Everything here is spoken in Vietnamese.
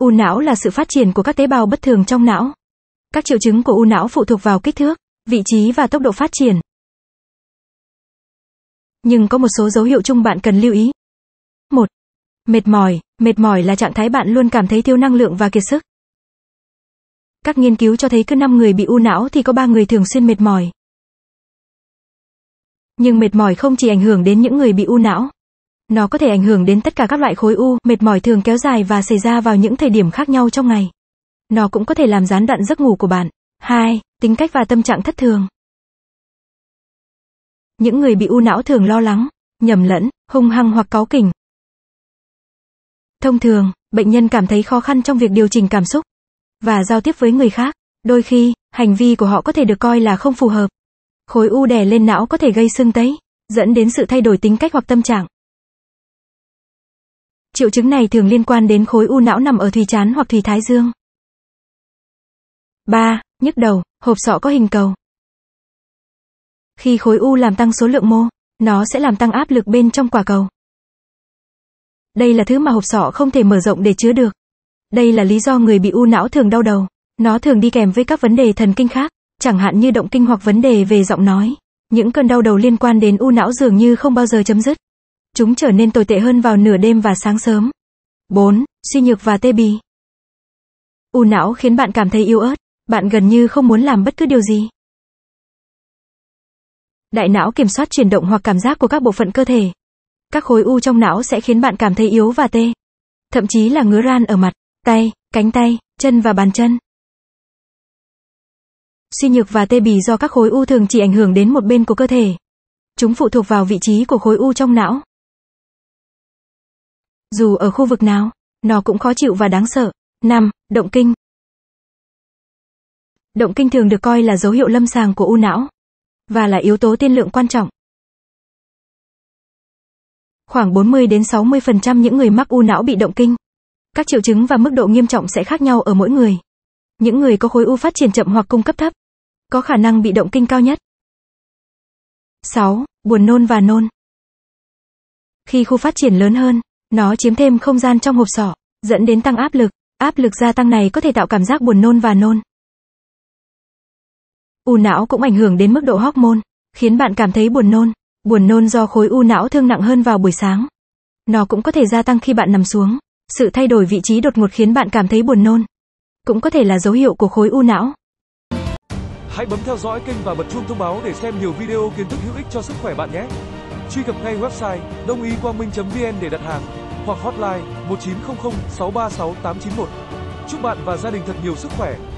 U não là sự phát triển của các tế bào bất thường trong não. Các triệu chứng của u não phụ thuộc vào kích thước, vị trí và tốc độ phát triển. Nhưng có một số dấu hiệu chung bạn cần lưu ý. 1. Mệt mỏi, mệt mỏi là trạng thái bạn luôn cảm thấy thiếu năng lượng và kiệt sức. Các nghiên cứu cho thấy cứ 5 người bị u não thì có 3 người thường xuyên mệt mỏi. Nhưng mệt mỏi không chỉ ảnh hưởng đến những người bị u não. Nó có thể ảnh hưởng đến tất cả các loại khối u, mệt mỏi thường kéo dài và xảy ra vào những thời điểm khác nhau trong ngày. Nó cũng có thể làm gián đoạn giấc ngủ của bạn. 2. Tính cách và tâm trạng thất thường. Những người bị u não thường lo lắng, nhầm lẫn, hung hăng hoặc cáu kỉnh. Thông thường, bệnh nhân cảm thấy khó khăn trong việc điều chỉnh cảm xúc và giao tiếp với người khác. Đôi khi, hành vi của họ có thể được coi là không phù hợp. Khối u đè lên não có thể gây sưng tấy, dẫn đến sự thay đổi tính cách hoặc tâm trạng. Triệu chứng này thường liên quan đến khối u não nằm ở thùy chán hoặc thùy thái dương. 3. Nhức đầu, hộp sọ có hình cầu. Khi khối u làm tăng số lượng mô, nó sẽ làm tăng áp lực bên trong quả cầu. Đây là thứ mà hộp sọ không thể mở rộng để chứa được. Đây là lý do người bị u não thường đau đầu. Nó thường đi kèm với các vấn đề thần kinh khác, chẳng hạn như động kinh hoặc vấn đề về giọng nói. Những cơn đau đầu liên quan đến u não dường như không bao giờ chấm dứt. Chúng trở nên tồi tệ hơn vào nửa đêm và sáng sớm. 4. Suy nhược và tê bì. U não khiến bạn cảm thấy yếu ớt, bạn gần như không muốn làm bất cứ điều gì. Đại não kiểm soát chuyển động hoặc cảm giác của các bộ phận cơ thể. Các khối u trong não sẽ khiến bạn cảm thấy yếu và tê. Thậm chí là ngứa ran ở mặt, tay, cánh tay, chân và bàn chân. Suy nhược và tê bì do các khối u thường chỉ ảnh hưởng đến một bên của cơ thể. Chúng phụ thuộc vào vị trí của khối u trong não. Dù ở khu vực nào, nó cũng khó chịu và đáng sợ. 5. Động kinh Động kinh thường được coi là dấu hiệu lâm sàng của u não và là yếu tố tiên lượng quan trọng. Khoảng 40 đến 60% những người mắc u não bị động kinh. Các triệu chứng và mức độ nghiêm trọng sẽ khác nhau ở mỗi người. Những người có khối u phát triển chậm hoặc cung cấp thấp có khả năng bị động kinh cao nhất. 6. Buồn nôn và nôn. Khi khu phát triển lớn hơn, nó chiếm thêm không gian trong hộp sọ, dẫn đến tăng áp lực. Áp lực gia tăng này có thể tạo cảm giác buồn nôn và nôn. U não cũng ảnh hưởng đến mức độ hormone, khiến bạn cảm thấy buồn nôn. Buồn nôn do khối u não thương nặng hơn vào buổi sáng. Nó cũng có thể gia tăng khi bạn nằm xuống. Sự thay đổi vị trí đột ngột khiến bạn cảm thấy buồn nôn. Cũng có thể là dấu hiệu của khối u não. Hãy bấm theo dõi kênh và bật chuông thông báo để xem nhiều video kiến thức hữu ích cho sức khỏe bạn nhé. Truy cập ngay website đông y quang minh vn để đặt hàng hoặc hotline 1900 636 891. Chúc bạn và gia đình thật nhiều sức khỏe,